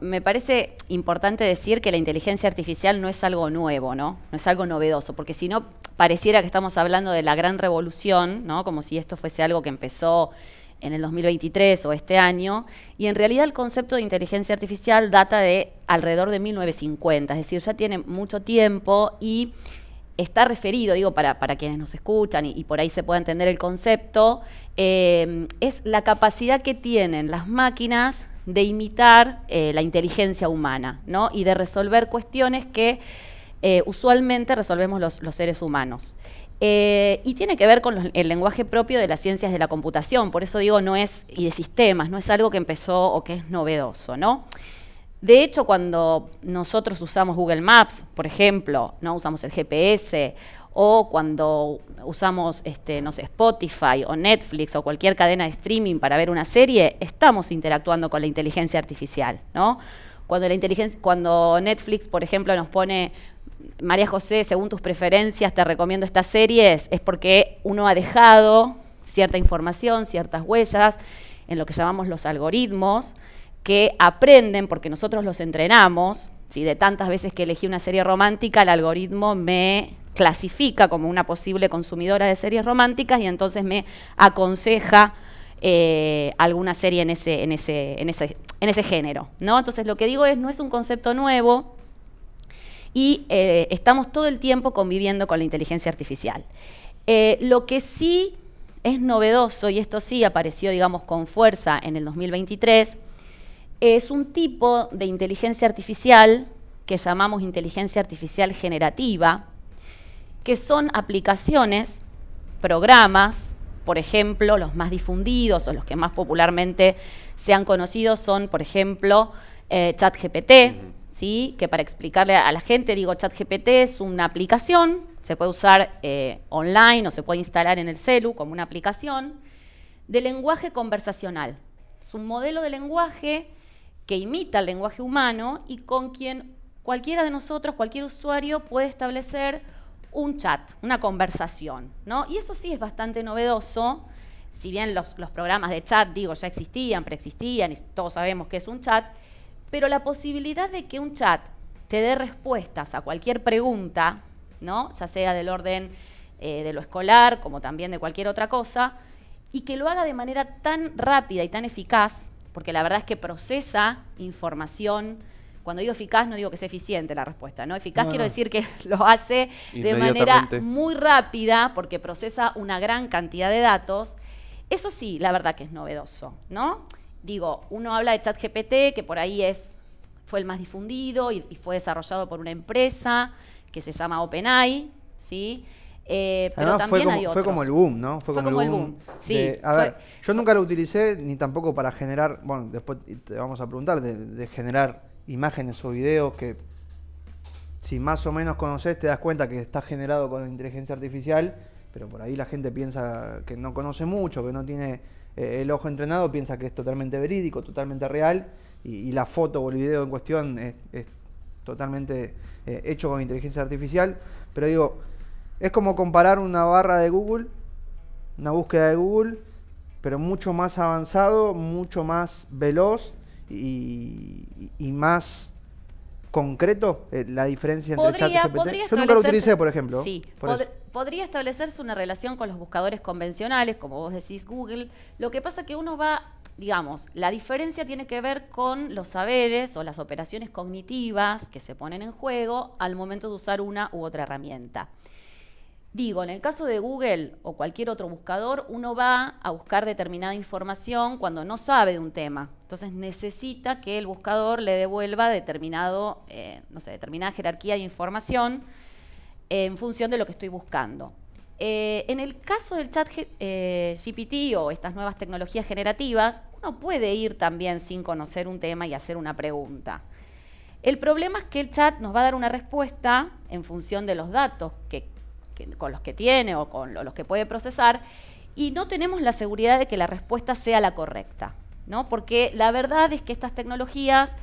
me parece importante decir que la inteligencia artificial no es algo nuevo, ¿no? No es algo novedoso, porque si no pareciera que estamos hablando de la gran revolución, ¿no? Como si esto fuese algo que empezó en el 2023 o este año, y en realidad el concepto de inteligencia artificial data de alrededor de 1950, es decir, ya tiene mucho tiempo y está referido, digo, para, para quienes nos escuchan y, por ahí se puede entender el concepto, eh, es la capacidad que tienen las máquinas de imitar eh, la inteligencia humana y de resolver cuestiones que eh, usualmente resolvemos los, seres humanos. Eh, y tiene que ver con el lenguaje propio de las ciencias de la computación, por eso digo no es, y de sistemas, no es algo que empezó o que es novedoso, ¿no? De hecho, cuando nosotros usamos Google Maps, por ejemplo, ¿no? usamos el GPS o cuando usamos, este, no sé, Spotify o Netflix o cualquier cadena de streaming para ver una serie, estamos interactuando con la inteligencia artificial, ¿no? Cuando, la inteligencia, cuando Netflix, por ejemplo, nos pone María José, según tus preferencias, te recomiendo estas series, es porque uno ha dejado cierta información, ciertas huellas, en lo que llamamos los algoritmos, que aprenden, porque nosotros los entrenamos, si de tantas veces que elegí una serie romántica, el algoritmo me clasifica como una posible consumidora de series románticas y entonces me aconseja eh, alguna serie en ese, en ese, ese, en ese género. ¿no? Entonces lo que digo es, no es un concepto nuevo, y eh, estamos todo el tiempo conviviendo con la inteligencia artificial. Eh, lo que sí es novedoso, y esto sí apareció, digamos, con fuerza en el 2023, es un tipo de inteligencia artificial que llamamos inteligencia artificial generativa, que son aplicaciones, programas, por ejemplo, los más difundidos o los que más popularmente se han conocido son, por ejemplo, eh, ChatGPT, ¿sí? que para explicarle a la gente, digo, ChatGPT es una aplicación, se puede usar eh, online o se puede instalar en el celu como una aplicación, de lenguaje conversacional. Es un modelo de lenguaje que imita el lenguaje humano y con quien cualquiera de nosotros, cualquier usuario puede establecer un chat, una conversación, ¿no? Y eso sí es bastante novedoso, si bien los, programas de chat, digo, ya existían, preexistían y todos sabemos que es un chat, pero la posibilidad de que un chat te dé respuestas a cualquier pregunta, ¿no? ya sea del orden eh, de lo escolar como también de cualquier otra cosa, y que lo haga de manera tan rápida y tan eficaz, porque la verdad es que procesa información. Cuando digo eficaz, no digo que sea eficiente la respuesta, ¿no? Eficaz quiero decir que lo hace de manera muy rápida, porque procesa una gran cantidad de datos. Eso sí, la verdad que es novedoso, ¿no? Digo, uno habla de ChatGPT, que por ahí es, fue el más difundido y, y fue desarrollado por una empresa que se llama OpenAI, ¿sí? Eh, pero fue como, el boom, ¿no? Fue, como, el boom. a ver, yo nunca lo utilicé ni tampoco para generar, bueno, después te vamos a preguntar, de, generar imágenes o videos que si más o menos conoces te das cuenta que está generado con inteligencia artificial, pero por ahí la gente piensa que no conoce mucho, que no tiene eh, el ojo entrenado, piensa que es totalmente verídico, totalmente real, y, la foto o el video en cuestión es, totalmente eh, hecho con inteligencia artificial. Pero digo, es como comparar una barra de Google, una búsqueda de Google, pero mucho más avanzado, mucho más veloz y, más concreto eh, la diferencia entre podría, chat Yo nunca lo utilicé, por ejemplo. Sí, podría establecerse una relación con los buscadores convencionales, como vos decís Google. Lo que pasa que uno va, digamos, la diferencia tiene que ver con los saberes o las operaciones cognitivas que se ponen en juego al momento de usar una u otra herramienta. Digo, en el caso de Google o cualquier otro buscador, uno va a buscar determinada información cuando no sabe de un tema. Entonces necesita que el buscador le devuelva determinado, eh, no sé, determinada jerarquía de información eh, en función de lo que estoy buscando. Eh, en el caso del chat GPT o estas nuevas tecnologías generativas, uno puede ir también sin conocer un tema y hacer una pregunta. El problema es que el chat nos va a dar una respuesta en función de los datos que con los que tiene o con los que puede procesar, y no tenemos la seguridad de que la respuesta sea la correcta, ¿no? Porque la verdad es que estas tecnologías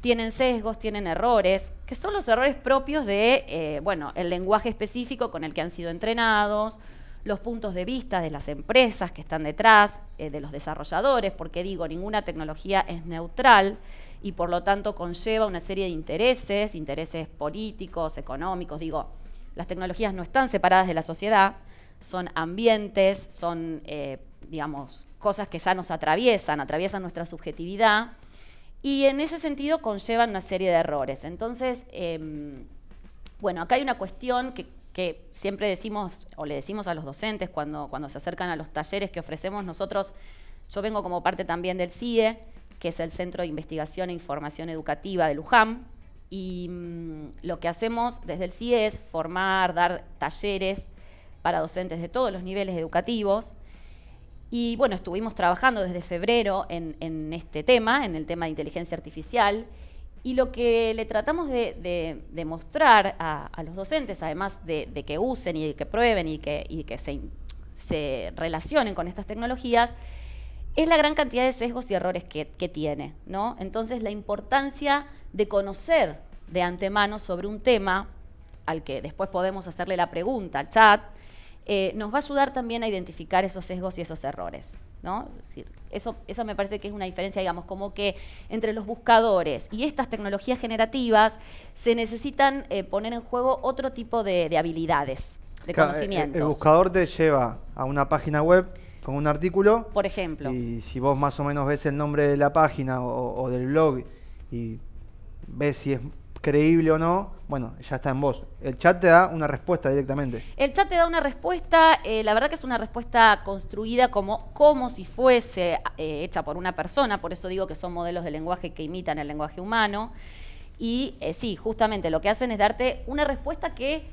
tienen sesgos, tienen errores, que son los errores propios de, eh, bueno, el lenguaje específico con el que han sido entrenados, los puntos de vista de las empresas que están detrás, eh, de los desarrolladores, porque digo, ninguna tecnología es neutral y por lo tanto conlleva una serie de intereses, intereses políticos, económicos, digo, las tecnologías no están separadas de la sociedad, son ambientes, son, eh, digamos, cosas que ya nos atraviesan, atraviesan nuestra subjetividad y en ese sentido conllevan una serie de errores. Entonces, em, bueno, acá hay una cuestión que, siempre decimos o le decimos a los docentes cuando, cuando se acercan a los talleres que ofrecemos nosotros. Yo vengo como parte también del CIE, que es el Centro de Investigación e Información Educativa de Luján, y mm, lo que hacemos desde el CIE es formar, dar talleres para docentes de todos los niveles educativos. Y bueno, estuvimos trabajando desde febrero en, este tema, en el tema de inteligencia artificial. Y lo que le tratamos de, de, mostrar a, los docentes, además de, que usen y que prueben y que, que se, relacionen con estas tecnologías, es la gran cantidad de sesgos y errores que, que tiene. ¿no? Entonces, la importancia de conocer de antemano sobre un tema al que después podemos hacerle la pregunta al chat, eh, nos va a ayudar también a identificar esos sesgos y esos errores. ¿no? eso, me parece que es una diferencia, digamos, como que entre los buscadores y estas tecnologías generativas se necesitan eh, poner en juego otro tipo de, habilidades, de eh, conocimientos. El, buscador te lleva a una página web con un artículo. Por ejemplo. Y si vos más o menos ves el nombre de la página o, o del blog y ves si es creíble o no, bueno, ya está en vos. El chat te da una respuesta directamente. El chat te da una respuesta, eh, la verdad que es una respuesta construida como, como si fuese eh, hecha por una persona, por eso digo que son modelos de lenguaje que imitan el lenguaje humano. Y eh, sí, justamente lo que hacen es darte una respuesta que,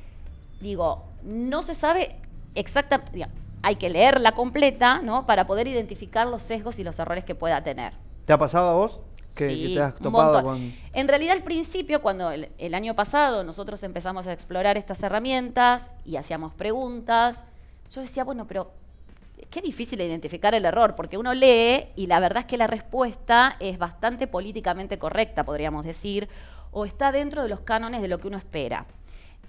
digo, no se sabe exactamente, hay que leerla completa, ¿no? Para poder identificar los sesgos y los errores que pueda tener. ¿Te ha pasado a vos? te has topado con... En realidad al principio, cuando el, año pasado nosotros empezamos a explorar estas herramientas y hacíamos preguntas, yo decía, bueno, pero qué difícil identificar el error, porque uno lee y la verdad es que la respuesta es bastante políticamente correcta, podríamos decir, o está dentro de los cánones de lo que uno espera.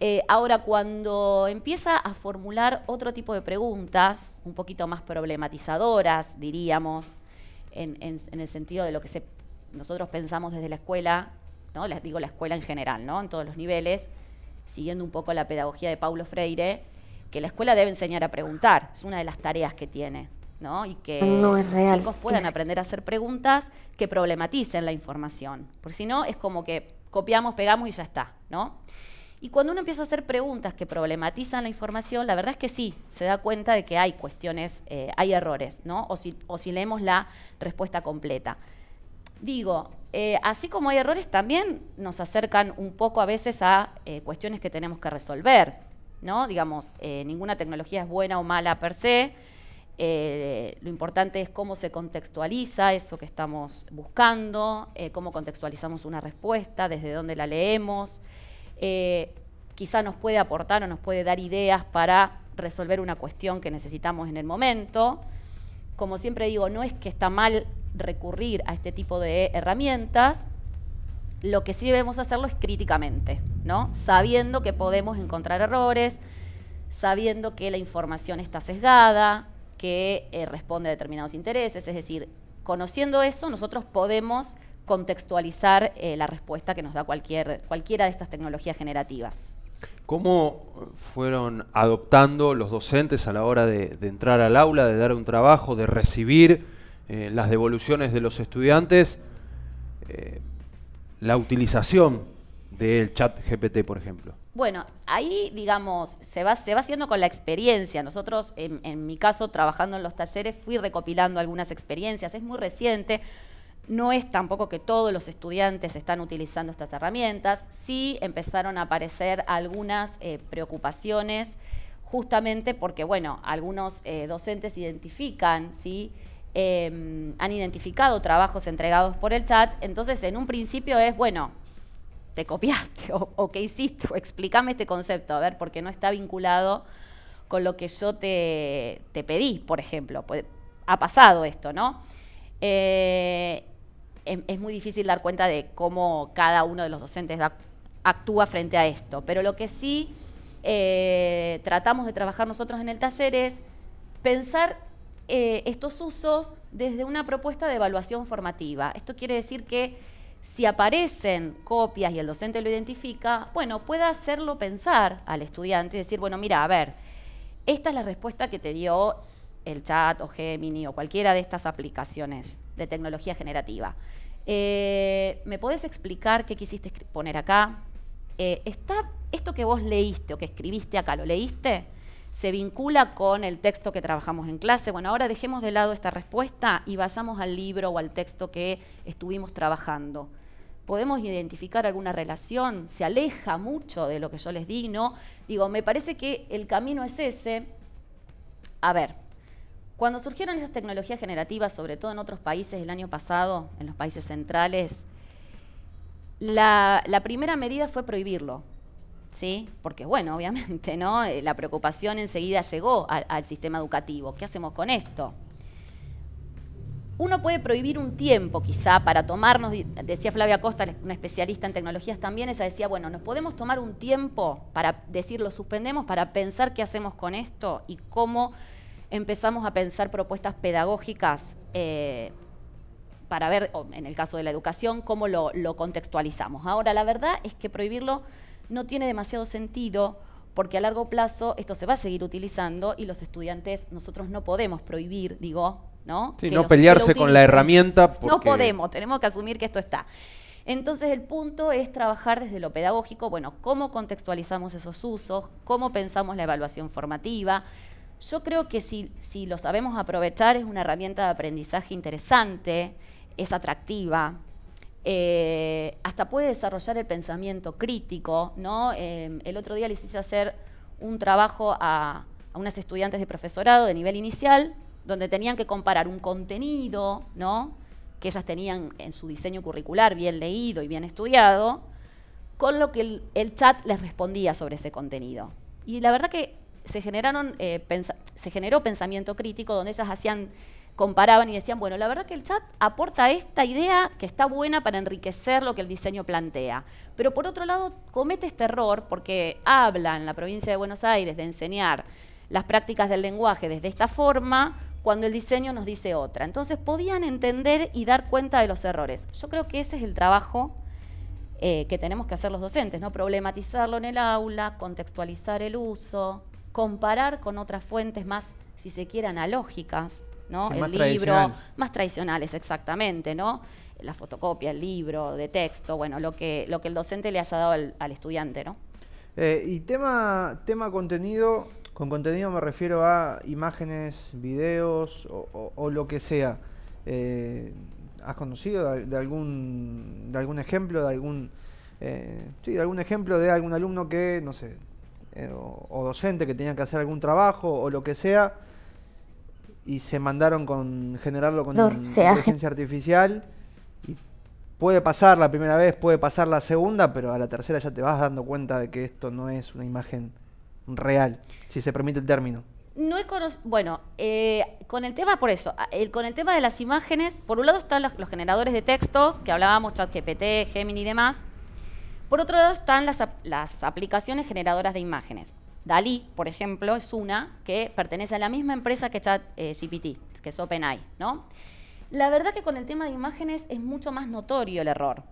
Eh, ahora, cuando empieza a formular otro tipo de preguntas, un poquito más problematizadoras, diríamos, en, el sentido de lo que se nosotros pensamos desde la escuela, ¿no? Les digo la escuela en general, ¿no? En todos los niveles, siguiendo un poco la pedagogía de Paulo Freire, que la escuela debe enseñar a preguntar, es una de las tareas que tiene, ¿no? Y que no chicos puedan aprender a hacer preguntas que problematicen la información, porque si no es como que copiamos, pegamos y ya está, ¿no? Y cuando uno empieza a hacer preguntas que problematizan la información, la verdad es que sí, se da cuenta de que hay cuestiones, eh, hay errores, ¿no? O si, o si leemos la respuesta completa digo, eh, así como hay errores, también nos acercan un poco a veces a eh, cuestiones que tenemos que resolver, ¿no? Digamos, eh, ninguna tecnología es buena o mala per se, lo importante es cómo se contextualiza eso que estamos buscando, cómo contextualizamos una respuesta, desde dónde la leemos, quizá nos puede aportar o nos puede dar ideas para resolver una cuestión que necesitamos en el momento. Como siempre digo, no es que está mal recurrir a este tipo de herramientas, lo que sí debemos hacerlo es críticamente, ¿no? Sabiendo que podemos encontrar errores, sabiendo que la información está sesgada, que eh, responde a determinados intereses, es decir, conociendo eso, nosotros podemos contextualizar eh, la respuesta que nos da cualquier, cualquiera de estas tecnologías generativas. ¿Cómo fueron adoptando los docentes a la hora de entrar al aula, de dar un trabajo, de recibir eh, las devoluciones de los estudiantes, eh, la utilización del chat GPT, por ejemplo? Bueno, ahí, digamos, se va, se va haciendo con la experiencia. Nosotros, en, mi caso, trabajando en los talleres, fui recopilando algunas experiencias. Es muy reciente. No es tampoco que todos los estudiantes están utilizando estas herramientas. Sí empezaron a aparecer algunas eh, preocupaciones, justamente porque, bueno, algunos docentes identifican, ¿sí?, Em, han identificado trabajos entregados por el chat. Entonces, en un principio es, bueno, te copiaste o, qué hiciste, explícame este concepto, a ver, porque no está vinculado con lo que yo te, pedí, por ejemplo. Pues, ha pasado esto, ¿no? Eh, es, muy difícil dar cuenta de cómo cada uno de los docentes actúa frente a esto, pero lo que sí eh, tratamos de trabajar nosotros en el taller es pensar eh, estos usos desde una propuesta de evaluación formativa. Esto quiere decir que si aparecen copias y el docente lo identifica, bueno, pueda hacerlo pensar al estudiante, y decir, bueno, mira, a ver, esta es la respuesta que te dio el chat o Gemini o cualquiera de estas aplicaciones de tecnología generativa. Eh, ¿Me podés explicar qué quisiste poner acá? Eh, ¿Está esto que vos leíste o que escribiste acá, lo leíste? se vincula con el texto que trabajamos en clase. Bueno, ahora dejemos de lado esta respuesta y vayamos al libro o al texto que estuvimos trabajando. ¿Podemos identificar alguna relación? ¿Se aleja mucho de lo que yo les di? ¿no? Digo, me parece que el camino es ese. A ver, cuando surgieron esas tecnologías generativas, sobre todo en otros países el año pasado, en los países centrales, la primera medida fue prohibirlo, ¿sí? Porque bueno, obviamente, ¿no? Eh, la preocupación enseguida llegó al, sistema educativo. ¿Qué hacemos con esto? Uno puede prohibir un tiempo quizá para tomarnos, decía Flavia Costa, una especialista en tecnologías también, ella decía, bueno, nos podemos tomar un tiempo para decir, lo suspendemos, para pensar qué hacemos con esto y cómo empezamos a pensar propuestas pedagógicas eh, para ver, en el caso de la educación, cómo lo contextualizamos. Ahora, la verdad es que prohibirlo no tiene demasiado sentido porque a largo plazo esto se va a seguir utilizando y los estudiantes, nosotros no podemos prohibir, digo, ¿no? Sí, no pelearse con la herramienta. No podemos, tenemos que asumir que esto está. Entonces el punto es trabajar desde lo pedagógico, bueno, cómo contextualizamos esos usos, cómo pensamos la evaluación formativa. Yo creo que si lo sabemos aprovechar es una herramienta de aprendizaje interesante, es atractiva, eh, hasta puede desarrollar el pensamiento crítico, ¿no? Em, el otro día les hice hacer un trabajo a, unas estudiantes de profesorado de nivel inicial, donde tenían que comparar un contenido, ¿no? Que ellas tenían en su diseño curricular bien leído y bien estudiado, con lo que el, chat les respondía sobre ese contenido. Y la verdad que se, generaron, eh, se generó pensamiento crítico donde ellas hacían comparaban y decían, bueno, la verdad que el chat aporta esta idea que está buena para enriquecer lo que el diseño plantea. Pero por otro lado, comete este error porque habla en la provincia de Buenos Aires de enseñar las prácticas del lenguaje desde esta forma cuando el diseño nos dice otra. Entonces podían entender y dar cuenta de los errores. Yo creo que ese es el trabajo eh, que tenemos que hacer los docentes, ¿no? Problematizarlo en el aula, contextualizar el uso, comparar con otras fuentes más, si se quiere, analógicas, el más libro, más tradicionales, exactamente, ¿no? La fotocopia, el libro de texto, bueno, lo que, lo que el docente le haya dado al, estudiante, ¿no? Eh, y tema, tema contenido, con contenido me refiero a imágenes, videos o, lo que sea. Eh, ¿Has conocido de, algún, de algún ejemplo, de algún, eh, de algún ejemplo de algún alumno que, no sé, o, docente que tenía que hacer algún trabajo o lo que sea y se mandaron con generarlo con inteligencia artificial. Y puede pasar la primera vez, puede pasar la segunda, pero a la tercera ya te vas dando cuenta de que esto no es una imagen real, si se permite el término. No bueno, eh, con el tema, por eso, el, con el tema de las imágenes, por un lado están los, generadores de textos, que hablábamos, ChatGPT, Gemini y demás. Por otro lado están las, las aplicaciones generadoras de imágenes. Dalí, por ejemplo, es una que pertenece a la misma empresa que ChatGPT, que es OpenAI, ¿no? La verdad que con el tema de imágenes es mucho más notorio el error.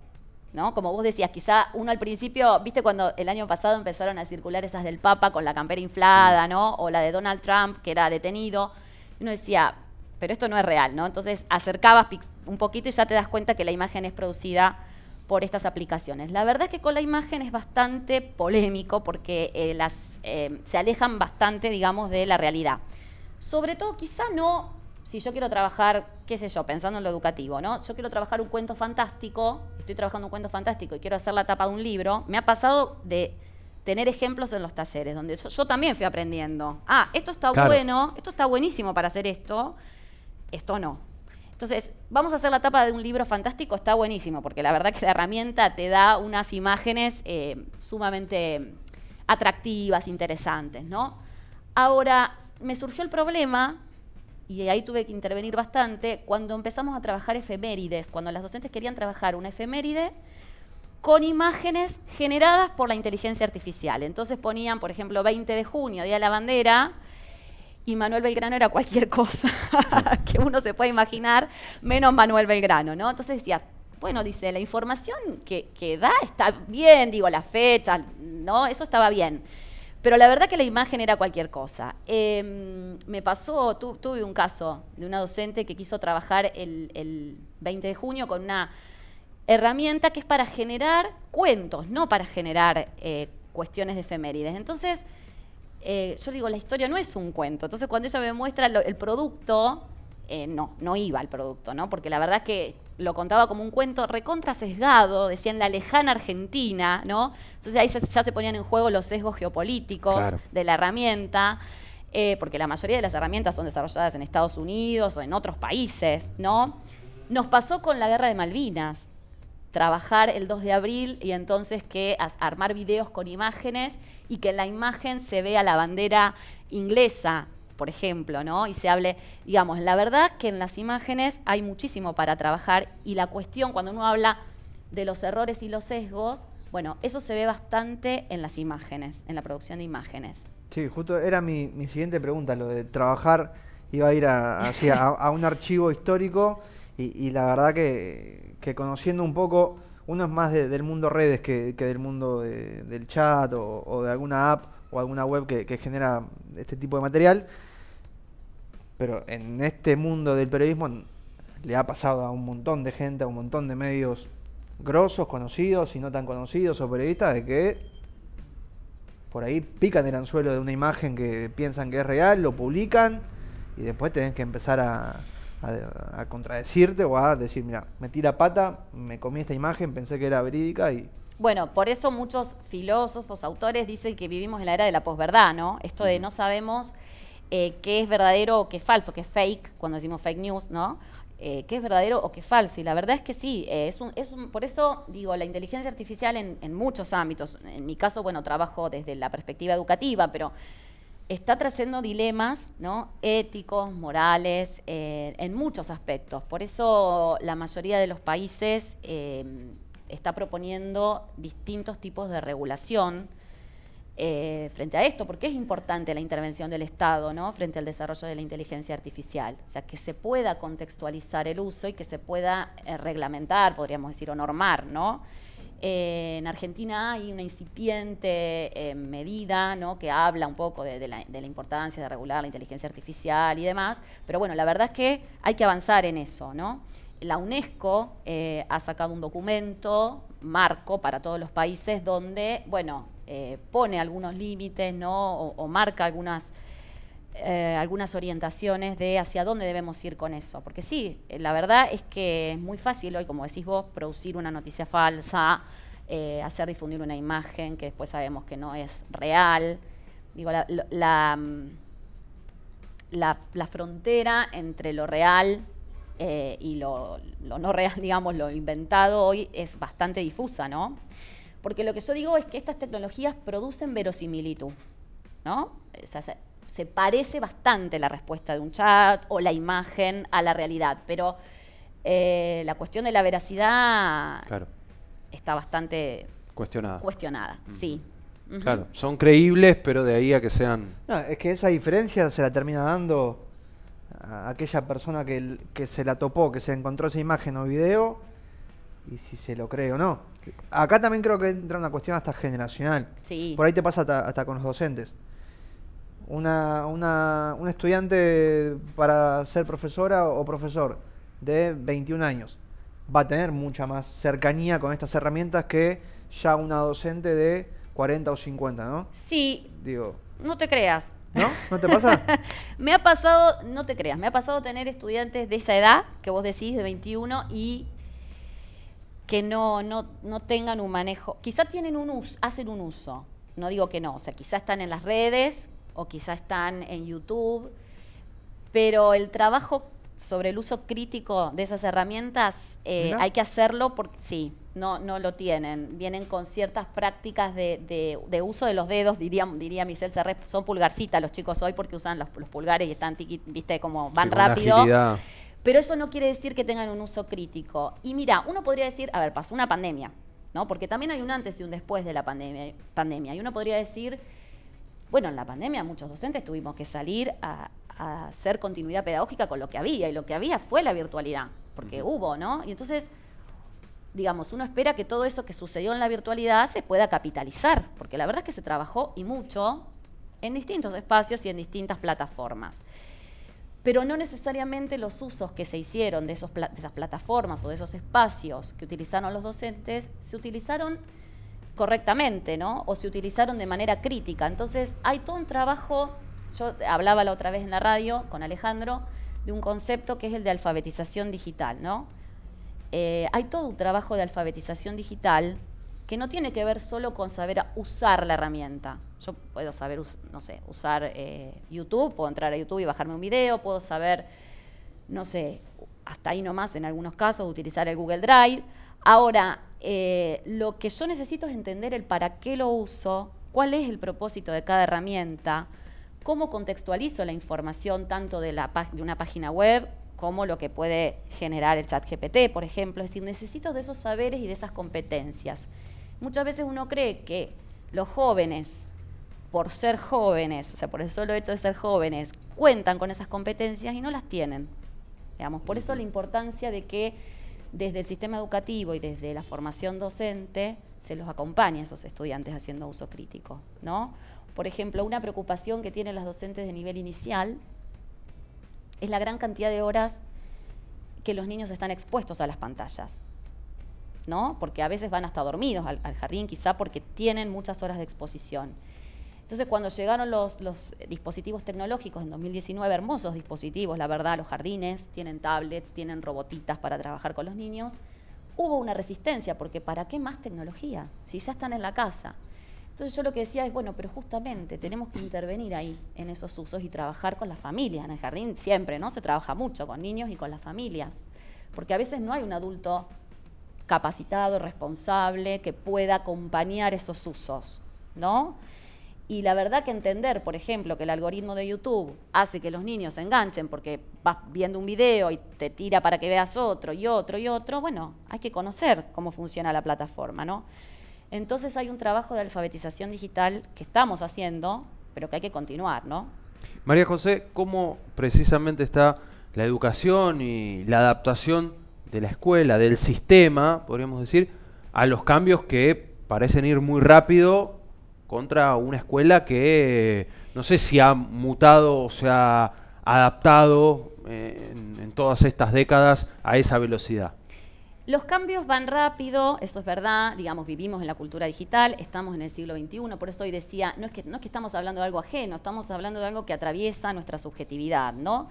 ¿No? Como vos decías, quizá uno al principio, viste cuando el año pasado empezaron a circular esas del Papa con la campera inflada, ¿no? O la de Donald Trump, que era detenido. Uno decía, pero esto no es real, ¿no? Entonces acercabas un poquito y ya te das cuenta que la imagen es producida por estas aplicaciones. La verdad es que con la imagen es bastante polémico porque eh, las, eh, se alejan bastante, digamos, de la realidad. Sobre todo, quizá no, si yo quiero trabajar, qué sé yo, pensando en lo educativo, ¿no? Yo quiero trabajar un cuento fantástico, estoy trabajando un cuento fantástico y quiero hacer la tapa de un libro, me ha pasado de tener ejemplos en los talleres, donde yo, también fui aprendiendo. Ah, esto está bueno, esto está buenísimo para hacer esto, esto no. Entonces, vamos a hacer la tapa de un libro fantástico, está buenísimo, porque la verdad que la herramienta te da unas imágenes eh, sumamente atractivas, interesantes, ¿no? Ahora, me surgió el problema, y ahí tuve que intervenir bastante, cuando empezamos a trabajar efemérides, cuando las docentes querían trabajar una efeméride con imágenes generadas por la inteligencia artificial. Entonces ponían, por ejemplo, 20 de junio, Día de la Bandera, y Manuel Belgrano era cualquier cosa que uno se puede imaginar, menos Manuel Belgrano, ¿no? Entonces decía, bueno, dice, la información que, da está bien, digo, la fecha, ¿no? Eso estaba bien. Pero la verdad que la imagen era cualquier cosa. Em, me pasó, tuve un caso de una docente que quiso trabajar el, 20 de junio con una herramienta que es para generar cuentos, no para generar eh, cuestiones de efemérides. Entonces, eh, yo digo, la historia no es un cuento. Entonces, cuando ella me muestra el producto, eh, no, no iba al producto, ¿no? Porque la verdad es que lo contaba como un cuento recontra sesgado, decían la lejana Argentina, ¿no? Entonces ahí ya se ponían en juego los sesgos geopolíticos de la herramienta. Eh, porque la mayoría de las herramientas son desarrolladas en Estados Unidos o en otros países, ¿no? Nos pasó con la guerra de Malvinas trabajar el 2 de abril y entonces que armar videos con imágenes y que en la imagen se vea la bandera inglesa, por ejemplo, ¿no? Y se hable, digamos, la verdad que en las imágenes hay muchísimo para trabajar y la cuestión cuando uno habla de los errores y los sesgos, bueno, eso se ve bastante en las imágenes, en la producción de imágenes. Sí, justo era mi, siguiente pregunta, lo de trabajar, iba a ir hacia, a un archivo histórico y, la verdad que, conociendo un poco, uno es más del mundo redes que, del mundo del chat o, de alguna app o alguna web que, que genera este tipo de material. Pero en este mundo del periodismo le ha pasado a un montón de gente, a un montón de medios grosos, conocidos y no tan conocidos o periodistas de que por ahí pican el anzuelo de una imagen que piensan que es real, lo publican y después tienen que empezar a, a, contradecirte o a decir, mira, me tira pata, me comí esta imagen, pensé que era verídica y... Bueno, por eso muchos filósofos, autores dicen que vivimos en la era de la posverdad, ¿no? Esto de no sabemos eh, qué es verdadero o qué es falso, qué es fake, cuando decimos fake news, ¿no? Eh, qué es verdadero o qué es falso. Y la verdad es que sí, eh, es, un, es por eso digo, la inteligencia artificial en, en muchos ámbitos, en mi caso, bueno, trabajo desde la perspectiva educativa, pero está trayendo dilemas ¿no? éticos, morales, eh, en muchos aspectos. Por eso la mayoría de los países eh, está proponiendo distintos tipos de regulación eh, frente a esto, porque es importante la intervención del Estado ¿no? frente al desarrollo de la inteligencia artificial. O sea, que se pueda contextualizar el uso y que se pueda reglamentar, podríamos decir, o normar, ¿no? Eh, en Argentina hay una incipiente eh, medida que habla un poco de, la, importancia de regular la inteligencia artificial y demás, pero bueno, la verdad es que hay que avanzar en eso. ¿no? La UNESCO eh, ha sacado un documento marco para todos los países donde, bueno, pone algunos límites o marca algunas eh, algunas orientaciones de hacia dónde debemos ir con eso. Porque sí, eh, la verdad es que es muy fácil hoy, como decís vos, producir una noticia falsa, eh, hacer difundir una imagen que después sabemos que no es real. Digo, la, mm, la, frontera entre lo real y lo, no real, digamos, lo inventado hoy es bastante difusa, ¿no? Porque lo que yo digo es que estas tecnologías producen verosimilitud, ¿no? se parece bastante la respuesta de un chat o la imagen a la realidad, pero eh, la cuestión de la veracidad está bastante cuestionada. sí. Claro, son creíbles, pero de ahí a que sean... es que esa diferencia se la termina dando a aquella persona que, se la topó, que se encontró esa imagen o video, y si se lo cree o no. Acá también creo que entra una cuestión hasta generacional. Por ahí te pasa hasta con los docentes una, una, un estudiante para ser profesora o profesor de 21 años va a tener mucha más cercanía con estas herramientas que ya una docente de 40 o 50, ¿no? Sí. Digo. No te creas. ¿No? ¿No te pasa? me ha pasado, no te creas, me ha pasado tener estudiantes de esa edad, que vos decís, de 21, y que no, no, no tengan un manejo. Quizá tienen un uso, hacen un uso. No digo que no, o sea, quizá están en las redes, o quizá están en YouTube, pero el trabajo sobre el uso crítico de esas herramientas eh, hay que hacerlo porque sí, no, no lo tienen. Vienen con ciertas prácticas de, uso de los dedos, diría, diría Michelle Serres, son pulgarcitas los chicos hoy porque usan los, pulgares y están, tiqui, viste, como van rápido. Pero eso no quiere decir que tengan un uso crítico. Y mira, uno podría decir, a ver, pasó una pandemia, ¿no? Porque también hay un antes y un después de la pandemia. pandemia. Y uno podría decir bueno, en la pandemia muchos docentes tuvimos que salir a, hacer continuidad pedagógica con lo que había, y lo que había fue la virtualidad, porque hubo, ¿no? Y entonces, digamos, uno espera que todo eso que sucedió en la virtualidad se pueda capitalizar, porque la verdad es que se trabajó y mucho en distintos espacios y en distintas plataformas. Pero no necesariamente los usos que se hicieron de, esos de esas plataformas o de esos espacios que utilizaron los docentes se utilizaron correctamente, ¿no? O se utilizaron de manera crítica. Entonces, hay todo un trabajo, yo hablaba la otra vez en la radio con Alejandro, de un concepto que es el de alfabetización digital, ¿no? Eh, hay todo un trabajo de alfabetización digital que no tiene que ver solo con saber usar la herramienta. Yo puedo saber, no sé, usar eh, YouTube, puedo entrar a YouTube y bajarme un video, puedo saber, no sé, hasta ahí nomás en algunos casos, utilizar el Google Drive, Ahora, eh, lo que yo necesito es entender el para qué lo uso, cuál es el propósito de cada herramienta, cómo contextualizo la información tanto de, una página web como lo que puede generar el chat GPT, por ejemplo. Es decir, necesito de esos saberes y de esas competencias. Muchas veces uno cree que los jóvenes, por ser jóvenes, o sea, por el solo hecho de ser jóvenes, cuentan con esas competencias y no las tienen. por eso la importancia de que desde el sistema educativo y desde la formación docente se los acompaña a esos estudiantes haciendo uso crítico, ¿no? Por ejemplo, una preocupación que tienen los docentes de nivel inicial es la gran cantidad de horas que los niños están expuestos a las pantallas, ¿no? Porque a veces van hasta dormidos al jardín, quizá porque tienen muchas horas de exposición. Entonces, cuando llegaron los, dispositivos tecnológicos en 2019, hermosos dispositivos, la verdad, los jardines tienen tablets, tienen robotitas para trabajar con los niños, hubo una resistencia, porque ¿para qué más tecnología? Si ya están en la casa. Entonces yo lo que decía es, bueno, pero justamente tenemos que intervenir ahí en esos usos y trabajar con las familias. En el jardín siempre, ¿no? Se trabaja mucho con niños y con las familias, porque a veces no hay un adulto capacitado, responsable, que pueda acompañar esos usos, ¿no? Y la verdad que entender, por ejemplo, que el algoritmo de YouTube hace que los niños se enganchen porque vas viendo un video y te tira para que veas otro y otro y otro, bueno, hay que conocer cómo funciona la plataforma, ¿no? Entonces hay un trabajo de alfabetización digital que estamos haciendo, pero que hay que continuar, ¿no? María José, ¿cómo precisamente está la educación y la adaptación de la escuela, del sistema, podríamos decir, a los cambios que parecen ir muy rápido contra una escuela que no sé si ha mutado o se ha adaptado eh, en, todas estas décadas a esa velocidad. Los cambios van rápido, eso es verdad, digamos, vivimos en la cultura digital, estamos en el siglo XXI, por eso hoy decía, no es que, no que estamos hablando de algo ajeno, estamos hablando de algo que atraviesa nuestra subjetividad, ¿no?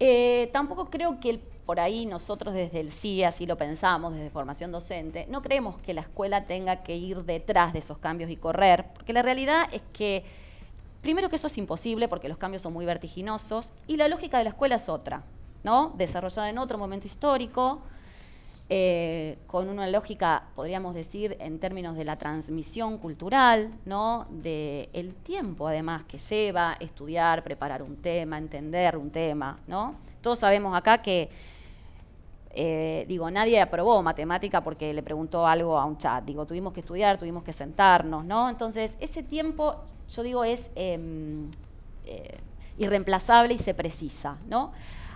Eh, tampoco creo que el por ahí nosotros desde el CIE, así lo pensamos, desde formación docente, no creemos que la escuela tenga que ir detrás de esos cambios y correr, porque la realidad es que, primero que eso es imposible porque los cambios son muy vertiginosos y la lógica de la escuela es otra, ¿no? Desarrollada en otro momento histórico, eh, con una lógica, podríamos decir, en términos de la transmisión cultural, ¿no? De el tiempo, además, que lleva estudiar, preparar un tema, entender un tema, ¿no? Todos sabemos acá que eh, digo, nadie aprobó matemática porque le preguntó algo a un chat, digo, tuvimos que estudiar, tuvimos que sentarnos, ¿no? Entonces, ese tiempo, yo digo, es em, eh, irreemplazable y se precisa, ¿no?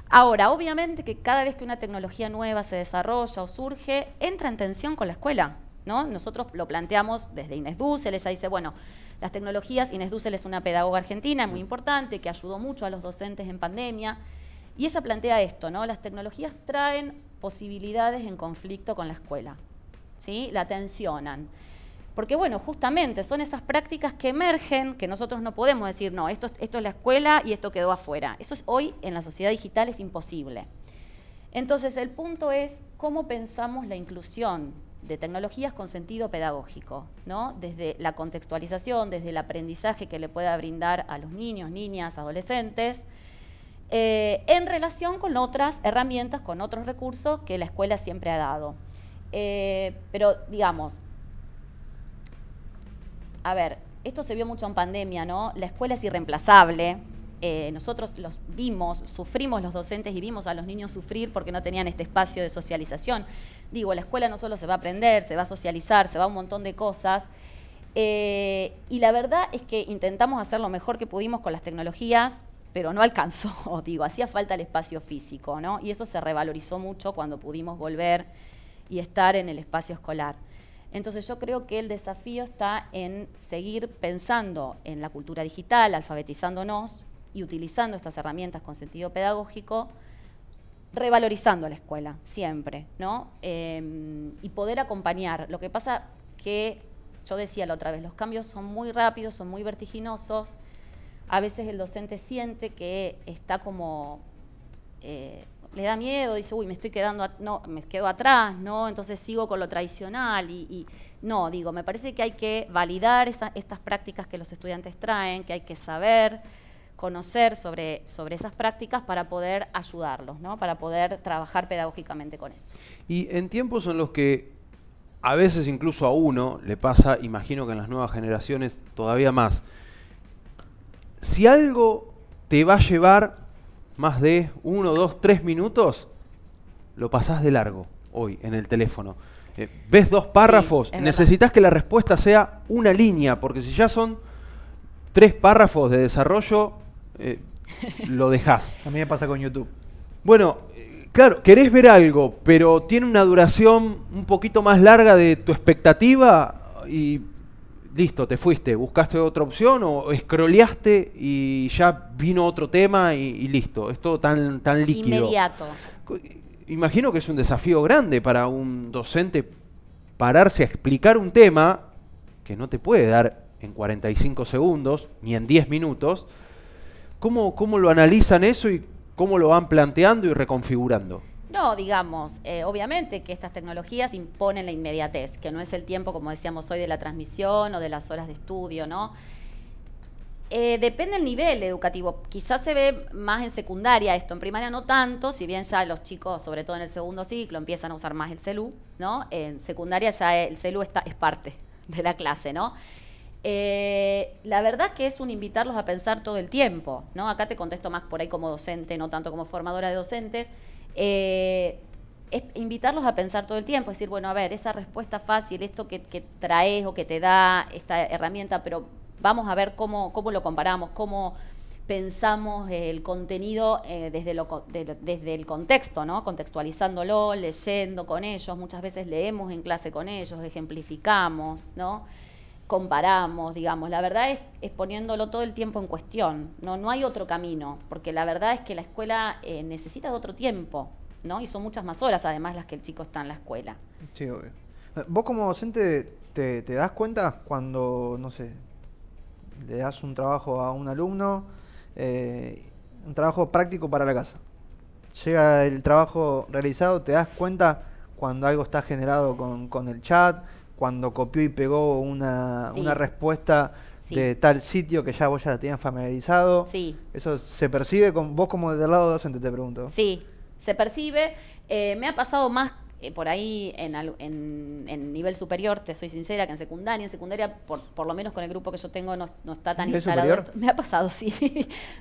Ahora, obviamente que cada vez que una tecnología nueva se desarrolla o surge, entra en tensión con la escuela, ¿no? Nosotros lo planteamos desde Inés Dussel, ella dice, bueno, las tecnologías, Inés Dussel es una pedagoga argentina muy mm. importante que ayudó mucho a los docentes en pandemia, y ella plantea esto, ¿no? Las tecnologías traen posibilidades en conflicto con la escuela, ¿sí? La tensionan. Porque bueno, justamente son esas prácticas que emergen que nosotros no podemos decir, no, esto, es la escuela y esto quedó afuera. Eso es, hoy en la sociedad digital es imposible. Entonces, el punto es cómo pensamos la inclusión de tecnologías con sentido pedagógico, ¿no? Desde la contextualización, desde el aprendizaje que le pueda brindar a los niños, niñas, adolescentes, eh, en relación con otras herramientas, con otros recursos que la escuela siempre ha dado. Eh, pero digamos, a ver, esto se vio mucho en pandemia, ¿no? La escuela es irreemplazable. Eh, nosotros los vimos, sufrimos los docentes y vimos a los niños sufrir porque no tenían este espacio de socialización. Digo, la escuela no solo se va a aprender, se va a socializar, se va a un montón de cosas. y la verdad es que intentamos hacer lo mejor que pudimos con las tecnologías, pero no alcanzó, digo, hacía falta el espacio físico, ¿no? Y eso se revalorizó mucho cuando pudimos volver y estar en el espacio escolar. Entonces yo creo que el desafío está en seguir pensando en la cultura digital, alfabetizándonos y utilizando estas herramientas con sentido pedagógico, revalorizando la escuela siempre, ¿no? Em, y poder acompañar. Lo que pasa que yo decía la otra vez, los cambios son muy rápidos, son muy vertiginosos a veces el docente siente que está como, eh, le da miedo, dice, uy, me estoy quedando, no, me quedo atrás, ¿no? Entonces sigo con lo tradicional y, no, digo, me parece que hay que validar estas prácticas que los estudiantes traen, que hay que saber, conocer sobre, sobre esas prácticas para poder ayudarlos, ¿no? para poder trabajar pedagógicamente con eso. Y en tiempos en los que a veces incluso a uno le pasa, imagino que en las nuevas generaciones todavía más, si algo te va a llevar más de uno, dos, tres minutos, lo pasás de largo hoy en el teléfono. Eh, ves dos párrafos, necesitas que la respuesta sea una línea, porque si ya son tres párrafos de desarrollo, eh, lo dejás. También pasa con YouTube. Bueno, eh, claro, querés ver algo, pero tiene una duración un poquito más larga de tu expectativa y listo, te fuiste, buscaste otra opción o escroleaste y ya vino otro tema y, listo. Es todo tan, tan líquido. Inmediato. Imagino que es un desafío grande para un docente pararse a explicar un tema que no te puede dar en 45 segundos ni en 10 minutos. cómo lo analizan eso y cómo lo van planteando y reconfigurando? No, digamos, eh, obviamente que estas tecnologías imponen la inmediatez, que no es el tiempo, como decíamos hoy, de la transmisión o de las horas de estudio, ¿no? Eh, depende del nivel educativo. Quizás se ve más en secundaria esto, en primaria no tanto, si bien ya los chicos, sobre todo en el segundo ciclo, empiezan a usar más el celu, ¿no? En secundaria ya el celu está, es parte de la clase, ¿no? Eh, la verdad que es un invitarlos a pensar todo el tiempo, ¿no? Acá te contesto más por ahí como docente, no tanto como formadora de docentes. Eh, es invitarlos a pensar todo el tiempo, es decir, bueno, a ver, esa respuesta fácil, esto que, traes o que te da esta herramienta, pero vamos a ver cómo, cómo lo comparamos, cómo pensamos el contenido eh, desde, lo, desde el contexto, ¿no? contextualizándolo, leyendo con ellos, muchas veces leemos en clase con ellos, ejemplificamos, ¿no? comparamos, digamos. La verdad es, poniéndolo todo el tiempo en cuestión, ¿no? No hay otro camino, porque la verdad es que la escuela eh, necesita de otro tiempo, ¿no? Y son muchas más horas además las que el chico está en la escuela. Sí, obvio. ¿Vos como docente te, das cuenta cuando, no sé, le das un trabajo a un alumno, eh, un trabajo práctico para la casa? Llega el trabajo realizado, te das cuenta cuando algo está generado con, con el chat, cuando copió y pegó una, una respuesta de tal sitio que ya vos ya la tenías familiarizado. Sí. ¿Eso se percibe con vos como el lado docente, te pregunto? Sí, se percibe. Eh, me ha pasado más eh, por ahí en, en, nivel superior, te soy sincera, que en secundaria, en secundaria, por, por lo menos con el grupo que yo tengo, no, está tan instalado. Me ha pasado, sí.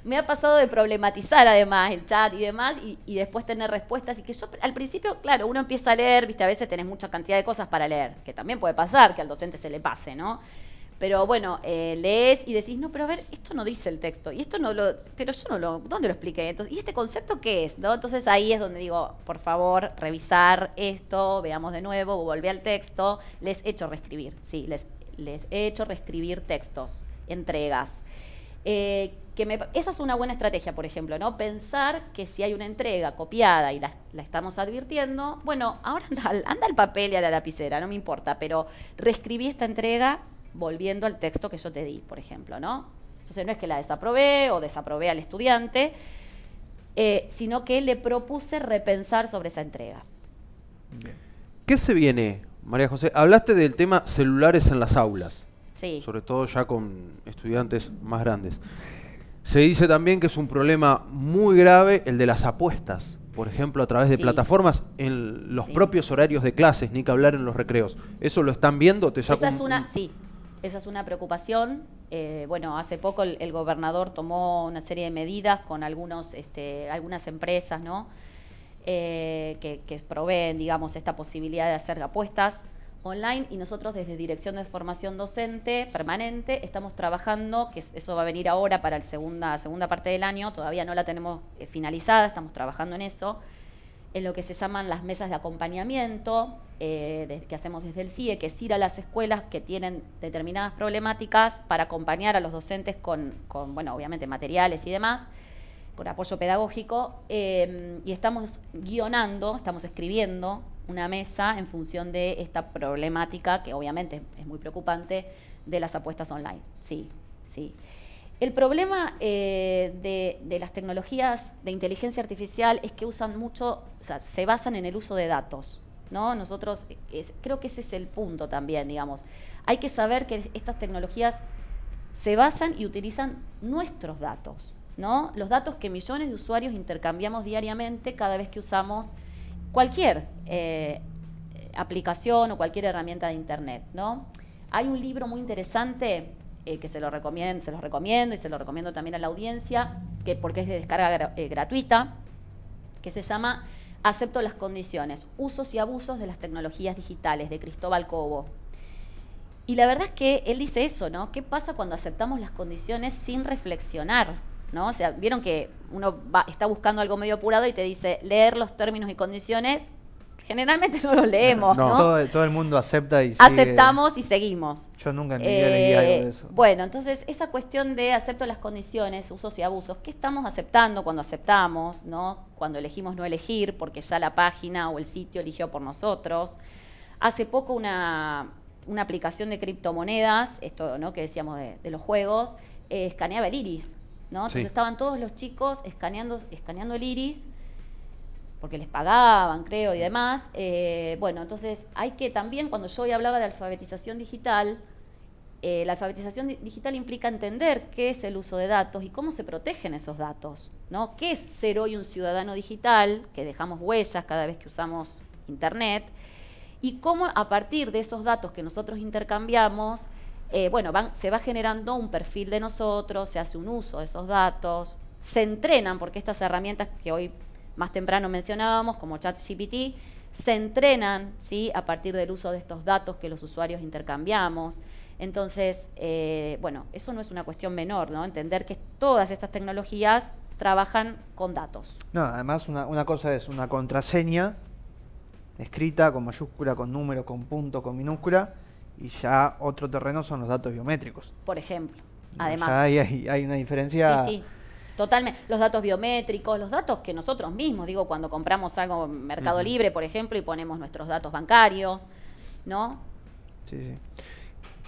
me ha pasado de problematizar además el chat y demás, y, y, después tener respuestas. Y que yo al principio, claro, uno empieza a leer, viste, a veces tenés mucha cantidad de cosas para leer, que también puede pasar que al docente se le pase, ¿no? Pero bueno, eh, lees y decís, no, pero a ver, esto no dice el texto, y esto no lo, pero yo no lo, ¿dónde lo expliqué? Entonces, ¿y este concepto qué es? ¿No? Entonces ahí es donde digo, por favor, revisar esto, veamos de nuevo, volví al texto, les he hecho reescribir, sí, les, les he hecho reescribir textos, entregas. Eh, que esa es una buena estrategia, por ejemplo, ¿no? Pensar que si hay una entrega copiada y la, estamos advirtiendo, bueno, ahora anda, anda papel y a la lapicera, no me importa, pero reescribí esta entrega volviendo al texto que yo te di, por ejemplo, ¿no? Entonces no es que la desaprobé o desaprobé al estudiante, eh, sino que le propuse repensar sobre esa entrega. ¿Qué se viene, María José? Hablaste del tema celulares en las aulas. Sí. Sobre todo ya con estudiantes más grandes. Se dice también que es un problema muy grave el de las apuestas, por ejemplo, a través de plataformas en los propios horarios de clases, ni que hablar en los recreos. ¿Eso lo están viendo? ¿Te saco Esa es una, sí, esa es una preocupación. Eh, bueno, hace poco el, gobernador tomó una serie de medidas con algunos, este, algunas empresas ¿no? Eh, que, proveen, digamos, esta posibilidad de hacer apuestas online y nosotros desde Dirección de Formación Docente Permanente estamos trabajando, que eso va a venir ahora para la segunda, segunda parte del año, todavía no la tenemos eh, finalizada, estamos trabajando en eso en lo que se llaman las mesas de acompañamiento, eh, que hacemos desde el CIE, que es ir a las escuelas que tienen determinadas problemáticas para acompañar a los docentes con, bueno, obviamente materiales y demás, por apoyo pedagógico, eh, y estamos guionando, estamos escribiendo una mesa en función de esta problemática que obviamente es muy preocupante de las apuestas online. Sí, sí. El problema eh, de, las tecnologías de inteligencia artificial es que usan mucho, o sea, se basan en el uso de datos, ¿no? Nosotros, eh, creo que ese es el punto también, digamos. Hay que saber que estas tecnologías se basan y utilizan nuestros datos, ¿no? Los datos que millones de usuarios intercambiamos diariamente cada vez que usamos cualquier eh, aplicación o cualquier herramienta de Internet, ¿no? Hay un libro muy interesante eh, que se, lo recomiendo, se los recomiendo y se lo recomiendo también a la audiencia, que, porque es de descarga eh, gratuita, que se llama Acepto las condiciones, usos y abusos de las tecnologías digitales, de Cristóbal Cobo. Y la verdad es que él dice eso, ¿no? ¿Qué pasa cuando aceptamos las condiciones sin reflexionar? ¿No? O sea, vieron que uno está buscando algo medio apurado y te dice leer los términos y condiciones generalmente no lo leemos. No, ¿no? Todo, el mundo acepta y Aceptamos y seguimos. Yo nunca he mi algo de eh, eso. Bueno, entonces esa cuestión de acepto las condiciones, usos y abusos, ¿qué estamos aceptando cuando aceptamos, ¿no? cuando elegimos no elegir, porque ya la página o el sitio eligió por nosotros? Hace poco una, una aplicación de criptomonedas, esto ¿no? que decíamos de, los juegos, eh, escaneaba el iris. ¿no? Entonces estaban todos los chicos escaneando, escaneando el iris porque les pagaban, creo, y demás. Eh, bueno, entonces hay que también, cuando yo hoy hablaba de alfabetización digital, eh, la alfabetización digital implica entender qué es el uso de datos y cómo se protegen esos datos, ¿no? ¿Qué es ser hoy un ciudadano digital, que dejamos huellas cada vez que usamos Internet, y cómo a partir de esos datos que nosotros intercambiamos, eh, bueno, van, se va generando un perfil de nosotros, se hace un uso de esos datos, se entrenan, porque estas herramientas que hoy más temprano mencionábamos, como ChatGPT, se entrenan ¿sí? a partir del uso de estos datos que los usuarios intercambiamos. Entonces, eh, bueno, eso no es una cuestión menor, ¿no? Entender que todas estas tecnologías trabajan con datos. No, además una, cosa es una contraseña escrita con mayúscula, con número, con punto, con minúscula, y ya otro terreno son los datos biométricos. Por ejemplo, además. hay, hay, una diferencia sí, sí. Totalmente. Los datos biométricos, los datos que nosotros mismos, digo, cuando compramos algo en Mercado Libre, por ejemplo, y ponemos nuestros datos bancarios, ¿no? Sí,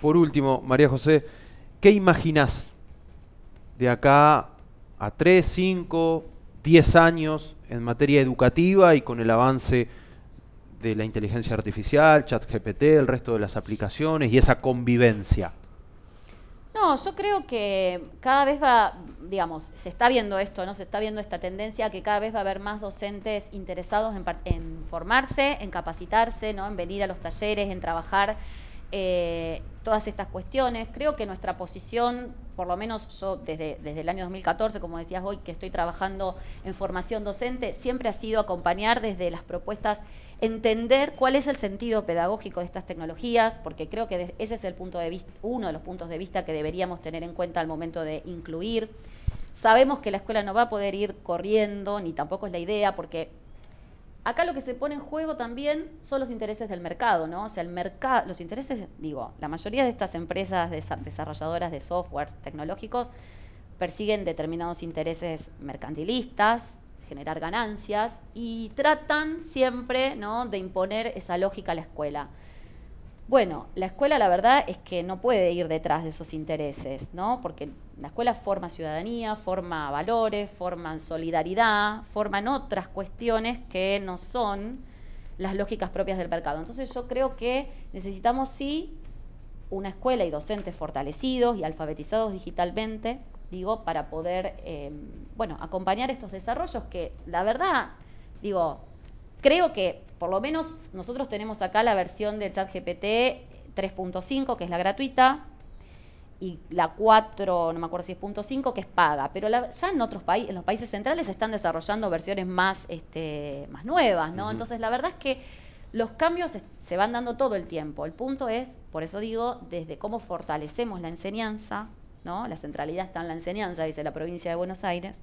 Por último, María José, ¿qué imaginas de acá a 3, 5, 10 años en materia educativa y con el avance de la inteligencia artificial, ChatGPT, el resto de las aplicaciones y esa convivencia? No, yo creo que cada vez va, digamos, se está viendo esto, ¿no? Se está viendo esta tendencia que cada vez va a haber más docentes interesados en, formarse, en capacitarse, ¿no? En venir a los talleres, en trabajar eh, todas estas cuestiones. Creo que nuestra posición, por lo menos yo desde, desde el año 2014, como decías hoy, que estoy trabajando en formación docente, siempre ha sido acompañar desde las propuestas entender cuál es el sentido pedagógico de estas tecnologías, porque creo que ese es el punto de vista, uno de los puntos de vista que deberíamos tener en cuenta al momento de incluir. Sabemos que la escuela no va a poder ir corriendo, ni tampoco es la idea, porque acá lo que se pone en juego también son los intereses del mercado, ¿no? O sea, el mercado, los intereses, digo, la mayoría de estas empresas desarrolladoras de software tecnológicos persiguen determinados intereses mercantilistas, generar ganancias y tratan siempre ¿no? de imponer esa lógica a la escuela. Bueno, la escuela la verdad es que no puede ir detrás de esos intereses, ¿no? Porque la escuela forma ciudadanía, forma valores, forman solidaridad, forman otras cuestiones que no son las lógicas propias del mercado. Entonces yo creo que necesitamos sí una escuela y docentes fortalecidos y alfabetizados digitalmente, digo, para poder, eh, bueno, acompañar estos desarrollos que, la verdad, digo, creo que por lo menos nosotros tenemos acá la versión del chat GPT 3.5, que es la gratuita, y la 4, no me acuerdo si es 5, que es paga. Pero ya en otros países, en los países centrales se están desarrollando versiones más, este, más nuevas, ¿no? Entonces, la verdad es que los cambios se van dando todo el tiempo. El punto es, por eso digo, desde cómo fortalecemos la enseñanza, la centralidad está en la enseñanza, dice la provincia de Buenos Aires.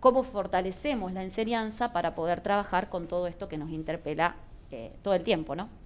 ¿Cómo fortalecemos la enseñanza para poder trabajar con todo esto que nos interpela eh, todo el tiempo, ¿no?